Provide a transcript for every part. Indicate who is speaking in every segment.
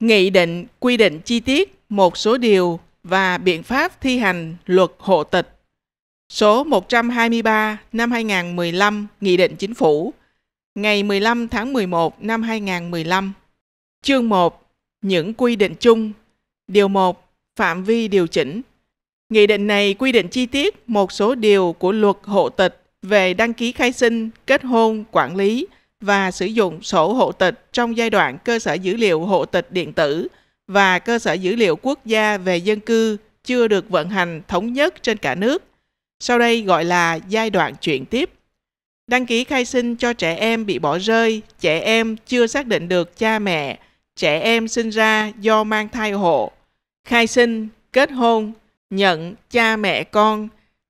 Speaker 1: Nghị định quy định chi tiết một số điều và biện pháp thi hành luật hộ tịch số 123 năm 2015 Nghị định Chính phủ ngày 15 tháng 11 năm 2015 Chương 1 Những quy định chung Điều 1 Phạm vi điều chỉnh Nghị định này quy định chi tiết một số điều của luật hộ tịch về đăng ký khai sinh, kết hôn, quản lý, và sử dụng sổ hộ tịch trong giai đoạn cơ sở dữ liệu hộ tịch điện tử và cơ sở dữ liệu quốc gia về dân cư chưa được vận hành thống nhất trên cả nước. Sau đây gọi là giai đoạn chuyển tiếp. Đăng ký khai sinh cho trẻ em bị bỏ rơi, trẻ em chưa xác định được cha mẹ, trẻ em sinh ra do mang thai hộ, khai sinh, kết hôn, nhận cha mẹ con,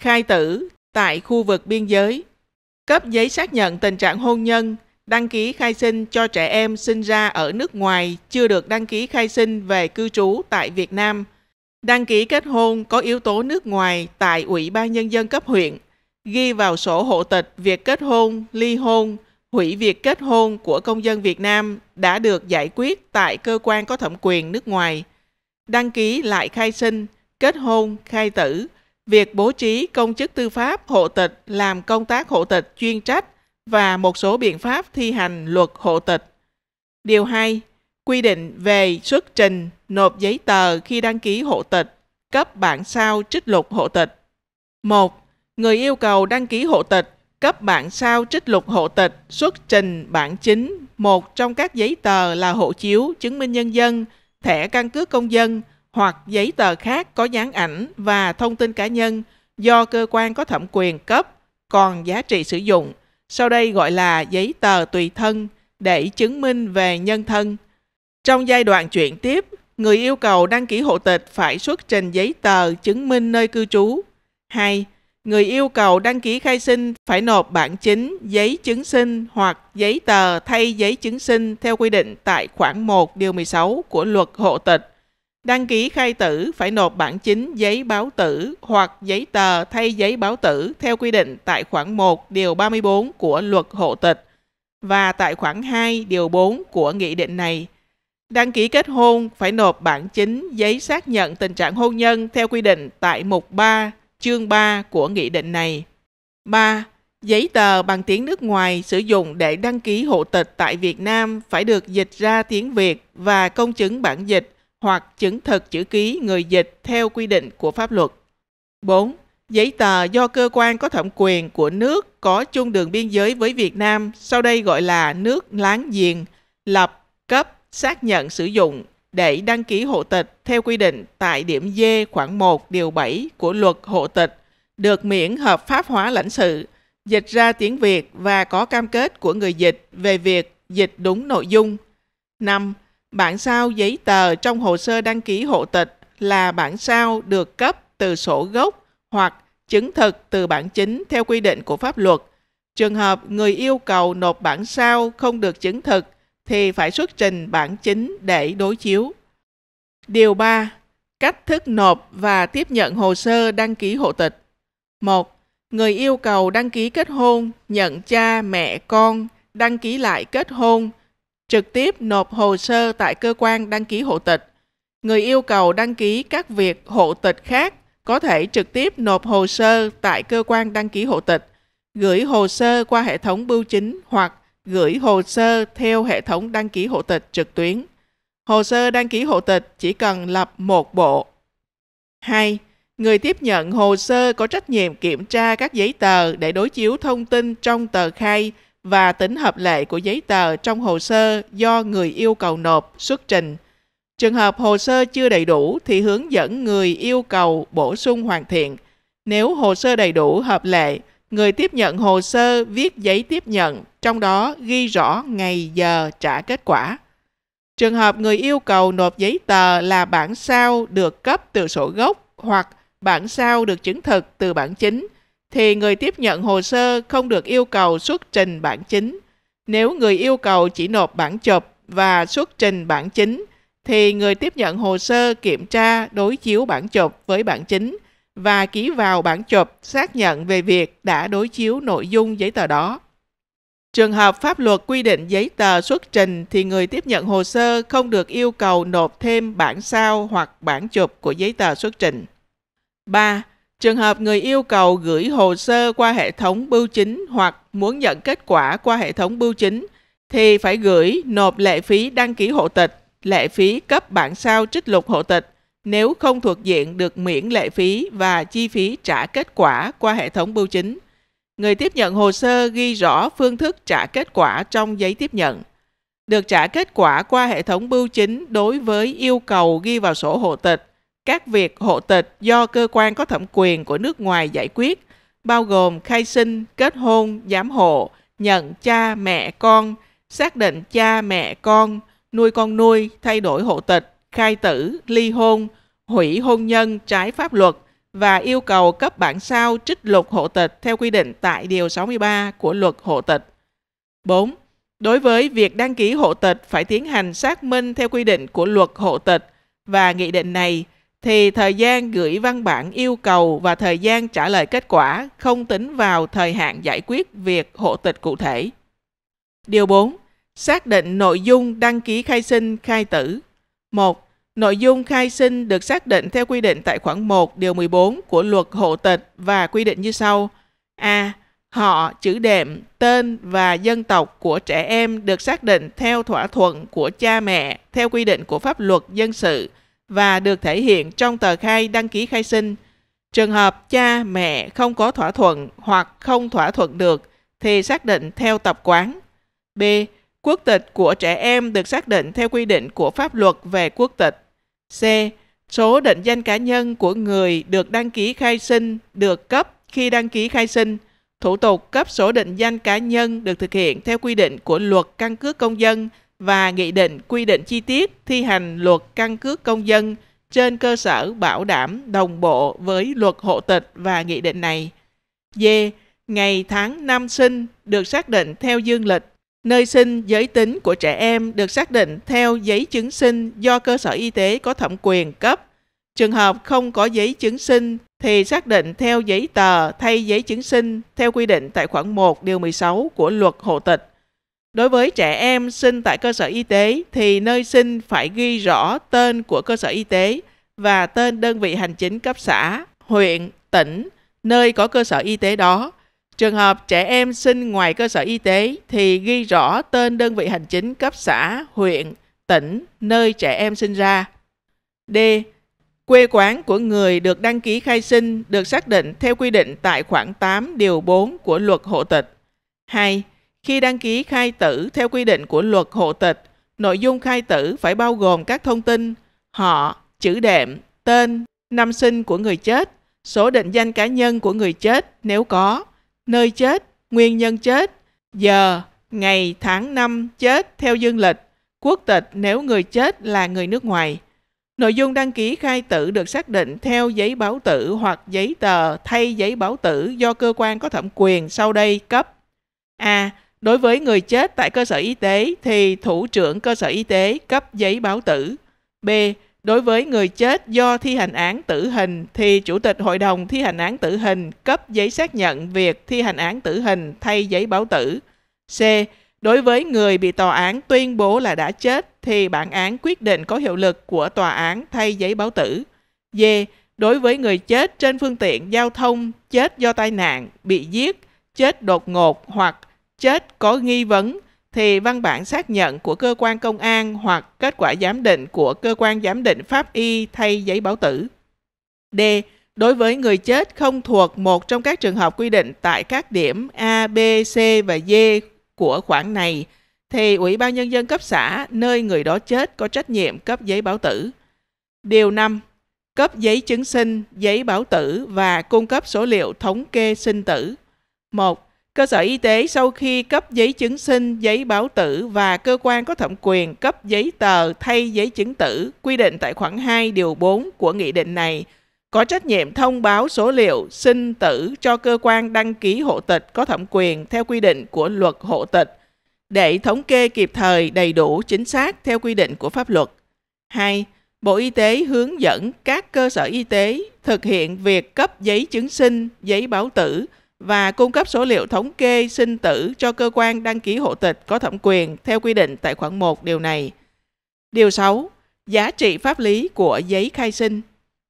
Speaker 1: khai tử tại khu vực biên giới, cấp giấy xác nhận tình trạng hôn nhân, đăng ký khai sinh cho trẻ em sinh ra ở nước ngoài chưa được đăng ký khai sinh về cư trú tại Việt Nam, đăng ký kết hôn có yếu tố nước ngoài tại Ủy ban Nhân dân cấp huyện, ghi vào sổ hộ tịch việc kết hôn, ly hôn, hủy việc kết hôn của công dân Việt Nam đã được giải quyết tại cơ quan có thẩm quyền nước ngoài, đăng ký lại khai sinh, kết hôn, khai tử, việc bố trí công chức tư pháp hộ tịch làm công tác hộ tịch chuyên trách – và một số biện pháp thi hành luật hộ tịch. Điều 2. Quy định về xuất trình, nộp giấy tờ khi đăng ký hộ tịch, cấp bản sao trích lục hộ tịch. 1. Người yêu cầu đăng ký hộ tịch, cấp bản sao trích lục hộ tịch, xuất trình bản chính một trong các giấy tờ là hộ chiếu, chứng minh nhân dân, thẻ căn cước công dân hoặc giấy tờ khác có dán ảnh và thông tin cá nhân do cơ quan có thẩm quyền cấp còn giá trị sử dụng sau đây gọi là giấy tờ tùy thân để chứng minh về nhân thân. Trong giai đoạn chuyển tiếp, người yêu cầu đăng ký hộ tịch phải xuất trình giấy tờ chứng minh nơi cư trú. 2. Người yêu cầu đăng ký khai sinh phải nộp bản chính, giấy chứng sinh hoặc giấy tờ thay giấy chứng sinh theo quy định tại khoản 1 điều 16 của luật hộ tịch. Đăng ký khai tử phải nộp bản chính giấy báo tử hoặc giấy tờ thay giấy báo tử theo quy định tại khoản 1 điều 34 của luật hộ tịch và tại khoản 2 điều 4 của nghị định này. Đăng ký kết hôn phải nộp bản chính giấy xác nhận tình trạng hôn nhân theo quy định tại mục 3 chương 3 của nghị định này. 3. Giấy tờ bằng tiếng nước ngoài sử dụng để đăng ký hộ tịch tại Việt Nam phải được dịch ra tiếng Việt và công chứng bản dịch – hoặc chứng thực chữ ký người dịch theo quy định của pháp luật. 4. Giấy tờ do cơ quan có thẩm quyền của nước có chung đường biên giới với Việt Nam, sau đây gọi là nước láng giềng, lập, cấp, xác nhận sử dụng để đăng ký hộ tịch theo quy định tại điểm D khoảng 1 điều 7 của luật hộ tịch được miễn hợp pháp hóa lãnh sự, dịch ra tiếng Việt và có cam kết của người dịch về việc dịch đúng nội dung. 5. Bản sao giấy tờ trong hồ sơ đăng ký hộ tịch là bản sao được cấp từ sổ gốc hoặc chứng thực từ bản chính theo quy định của pháp luật. Trường hợp người yêu cầu nộp bản sao không được chứng thực thì phải xuất trình bản chính để đối chiếu. Điều 3. Cách thức nộp và tiếp nhận hồ sơ đăng ký hộ tịch. 1. Người yêu cầu đăng ký kết hôn, nhận cha, mẹ, con, đăng ký lại kết hôn, trực tiếp nộp hồ sơ tại cơ quan đăng ký hộ tịch. Người yêu cầu đăng ký các việc hộ tịch khác có thể trực tiếp nộp hồ sơ tại cơ quan đăng ký hộ tịch, gửi hồ sơ qua hệ thống bưu chính hoặc gửi hồ sơ theo hệ thống đăng ký hộ tịch trực tuyến. Hồ sơ đăng ký hộ tịch chỉ cần lập một bộ. 2. Người tiếp nhận hồ sơ có trách nhiệm kiểm tra các giấy tờ để đối chiếu thông tin trong tờ khai và tính hợp lệ của giấy tờ trong hồ sơ do người yêu cầu nộp xuất trình. Trường hợp hồ sơ chưa đầy đủ thì hướng dẫn người yêu cầu bổ sung hoàn thiện. Nếu hồ sơ đầy đủ hợp lệ, người tiếp nhận hồ sơ viết giấy tiếp nhận, trong đó ghi rõ ngày giờ trả kết quả. Trường hợp người yêu cầu nộp giấy tờ là bản sao được cấp từ sổ gốc hoặc bản sao được chứng thực từ bản chính – thì người tiếp nhận hồ sơ không được yêu cầu xuất trình bản chính. Nếu người yêu cầu chỉ nộp bản chụp và xuất trình bản chính, thì người tiếp nhận hồ sơ kiểm tra đối chiếu bản chụp với bản chính và ký vào bản chụp xác nhận về việc đã đối chiếu nội dung giấy tờ đó. Trường hợp pháp luật quy định giấy tờ xuất trình thì người tiếp nhận hồ sơ không được yêu cầu nộp thêm bản sao hoặc bản chụp của giấy tờ xuất trình. 3. Trường hợp người yêu cầu gửi hồ sơ qua hệ thống bưu chính hoặc muốn nhận kết quả qua hệ thống bưu chính thì phải gửi nộp lệ phí đăng ký hộ tịch, lệ phí cấp bản sao trích lục hộ tịch nếu không thuộc diện được miễn lệ phí và chi phí trả kết quả qua hệ thống bưu chính. Người tiếp nhận hồ sơ ghi rõ phương thức trả kết quả trong giấy tiếp nhận. Được trả kết quả qua hệ thống bưu chính đối với yêu cầu ghi vào sổ hộ tịch các việc hộ tịch do cơ quan có thẩm quyền của nước ngoài giải quyết, bao gồm khai sinh, kết hôn, giám hộ, nhận cha mẹ con, xác định cha mẹ con, nuôi con nuôi, thay đổi hộ tịch, khai tử, ly hôn, hủy hôn nhân trái pháp luật và yêu cầu cấp bản sao trích lục hộ tịch theo quy định tại Điều 63 của Luật Hộ tịch. 4. Đối với việc đăng ký hộ tịch phải tiến hành xác minh theo quy định của Luật Hộ tịch và nghị định này, thì thời gian gửi văn bản yêu cầu và thời gian trả lời kết quả không tính vào thời hạn giải quyết việc hộ tịch cụ thể. Điều 4. Xác định nội dung đăng ký khai sinh khai tử. 1. Nội dung khai sinh được xác định theo quy định tại khoản 1 điều 14 của luật hộ tịch và quy định như sau. A. Họ, chữ đệm, tên và dân tộc của trẻ em được xác định theo thỏa thuận của cha mẹ theo quy định của pháp luật dân sự và được thể hiện trong tờ khai đăng ký khai sinh. Trường hợp cha mẹ không có thỏa thuận hoặc không thỏa thuận được thì xác định theo tập quán. B. Quốc tịch của trẻ em được xác định theo quy định của pháp luật về quốc tịch. C. Số định danh cá nhân của người được đăng ký khai sinh được cấp khi đăng ký khai sinh. Thủ tục cấp số định danh cá nhân được thực hiện theo quy định của luật căn cước công dân và nghị định quy định chi tiết thi hành luật căn cước công dân trên cơ sở bảo đảm đồng bộ với luật hộ tịch và nghị định này. D. Ngày tháng năm sinh được xác định theo dương lịch. Nơi sinh giới tính của trẻ em được xác định theo giấy chứng sinh do cơ sở y tế có thẩm quyền cấp. Trường hợp không có giấy chứng sinh thì xác định theo giấy tờ thay giấy chứng sinh theo quy định tại khoản 1 điều 16 của luật hộ tịch. Đối với trẻ em sinh tại cơ sở y tế thì nơi sinh phải ghi rõ tên của cơ sở y tế và tên đơn vị hành chính cấp xã, huyện, tỉnh, nơi có cơ sở y tế đó. Trường hợp trẻ em sinh ngoài cơ sở y tế thì ghi rõ tên đơn vị hành chính cấp xã, huyện, tỉnh, nơi trẻ em sinh ra. D. Quê quán của người được đăng ký khai sinh được xác định theo quy định tại khoản 8 điều 4 của luật hộ tịch. 2. Khi đăng ký khai tử theo quy định của luật hộ tịch, nội dung khai tử phải bao gồm các thông tin họ, chữ đệm, tên, năm sinh của người chết, số định danh cá nhân của người chết nếu có, nơi chết, nguyên nhân chết, giờ, ngày, tháng năm chết theo dương lịch, quốc tịch nếu người chết là người nước ngoài. Nội dung đăng ký khai tử được xác định theo giấy báo tử hoặc giấy tờ thay giấy báo tử do cơ quan có thẩm quyền sau đây cấp. A. Đối với người chết tại cơ sở y tế thì thủ trưởng cơ sở y tế cấp giấy báo tử. B. Đối với người chết do thi hành án tử hình thì chủ tịch hội đồng thi hành án tử hình cấp giấy xác nhận việc thi hành án tử hình thay giấy báo tử. C. Đối với người bị tòa án tuyên bố là đã chết thì bản án quyết định có hiệu lực của tòa án thay giấy báo tử. D. Đối với người chết trên phương tiện giao thông chết do tai nạn, bị giết, chết đột ngột hoặc chết có nghi vấn thì văn bản xác nhận của cơ quan công an hoặc kết quả giám định của cơ quan giám định pháp y thay giấy báo tử. D. Đối với người chết không thuộc một trong các trường hợp quy định tại các điểm A, B, C và D của khoản này, thì Ủy ban Nhân dân cấp xã nơi người đó chết có trách nhiệm cấp giấy báo tử. Điều 5. Cấp giấy chứng sinh, giấy báo tử và cung cấp số liệu thống kê sinh tử. 1. Cơ sở y tế sau khi cấp giấy chứng sinh, giấy báo tử và cơ quan có thẩm quyền cấp giấy tờ thay giấy chứng tử quy định tại khoản 2 điều 4 của nghị định này có trách nhiệm thông báo số liệu sinh tử cho cơ quan đăng ký hộ tịch có thẩm quyền theo quy định của luật hộ tịch để thống kê kịp thời đầy đủ chính xác theo quy định của pháp luật. 2. Bộ Y tế hướng dẫn các cơ sở y tế thực hiện việc cấp giấy chứng sinh, giấy báo tử – và cung cấp số liệu thống kê sinh tử cho cơ quan đăng ký hộ tịch có thẩm quyền theo quy định tại khoản 1 điều này. Điều 6. Giá trị pháp lý của giấy khai sinh.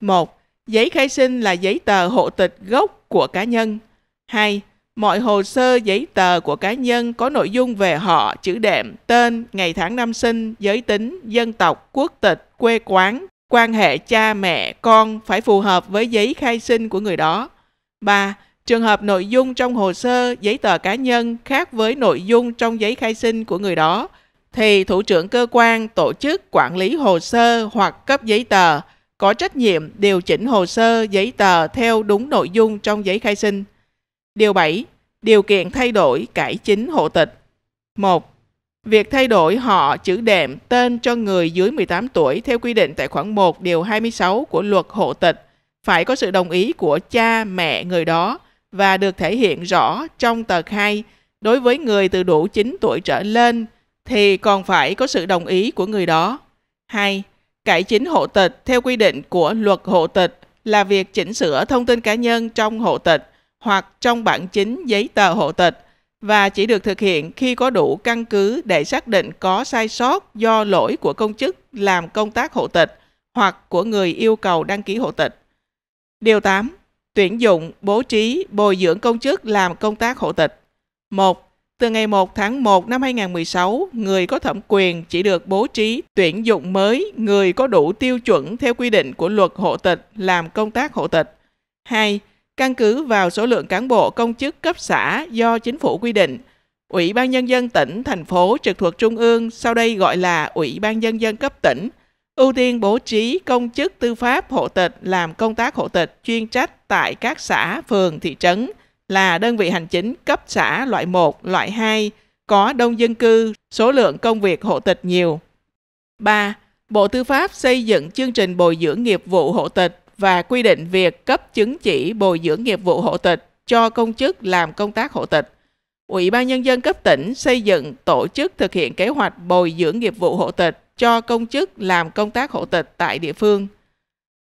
Speaker 1: 1. Giấy khai sinh là giấy tờ hộ tịch gốc của cá nhân. 2. Mọi hồ sơ giấy tờ của cá nhân có nội dung về họ, chữ đệm, tên, ngày tháng năm sinh, giới tính, dân tộc, quốc tịch, quê quán, quan hệ cha mẹ, con phải phù hợp với giấy khai sinh của người đó. 3. Trường hợp nội dung trong hồ sơ, giấy tờ cá nhân khác với nội dung trong giấy khai sinh của người đó, thì thủ trưởng cơ quan tổ chức quản lý hồ sơ hoặc cấp giấy tờ có trách nhiệm điều chỉnh hồ sơ giấy tờ theo đúng nội dung trong giấy khai sinh. Điều 7. Điều kiện thay đổi cải chính hộ tịch. 1. Việc thay đổi họ chữ đệm tên cho người dưới 18 tuổi theo quy định tại khoản 1 điều 26 của luật hộ tịch phải có sự đồng ý của cha mẹ người đó và được thể hiện rõ trong tờ khai đối với người từ đủ 9 tuổi trở lên thì còn phải có sự đồng ý của người đó. 2. Cải chính hộ tịch theo quy định của luật hộ tịch là việc chỉnh sửa thông tin cá nhân trong hộ tịch hoặc trong bản chính giấy tờ hộ tịch và chỉ được thực hiện khi có đủ căn cứ để xác định có sai sót do lỗi của công chức làm công tác hộ tịch hoặc của người yêu cầu đăng ký hộ tịch. Điều 8 tuyển dụng, bố trí, bồi dưỡng công chức làm công tác hộ tịch. 1. Từ ngày 1 tháng 1 năm 2016, người có thẩm quyền chỉ được bố trí tuyển dụng mới người có đủ tiêu chuẩn theo quy định của luật hộ tịch làm công tác hộ tịch. 2. Căn cứ vào số lượng cán bộ công chức cấp xã do chính phủ quy định, Ủy ban Nhân dân tỉnh, thành phố trực thuộc Trung ương, sau đây gọi là Ủy ban Nhân dân cấp tỉnh – ưu tiên bố trí công chức tư pháp hộ tịch làm công tác hộ tịch chuyên trách tại các xã, phường, thị trấn là đơn vị hành chính cấp xã loại 1, loại 2, có đông dân cư, số lượng công việc hộ tịch nhiều. 3. Bộ Tư pháp xây dựng chương trình bồi dưỡng nghiệp vụ hộ tịch và quy định việc cấp chứng chỉ bồi dưỡng nghiệp vụ hộ tịch cho công chức làm công tác hộ tịch. Ủy ban Nhân dân cấp tỉnh xây dựng tổ chức thực hiện kế hoạch bồi dưỡng nghiệp vụ hộ tịch cho công chức làm công tác hộ tịch tại địa phương.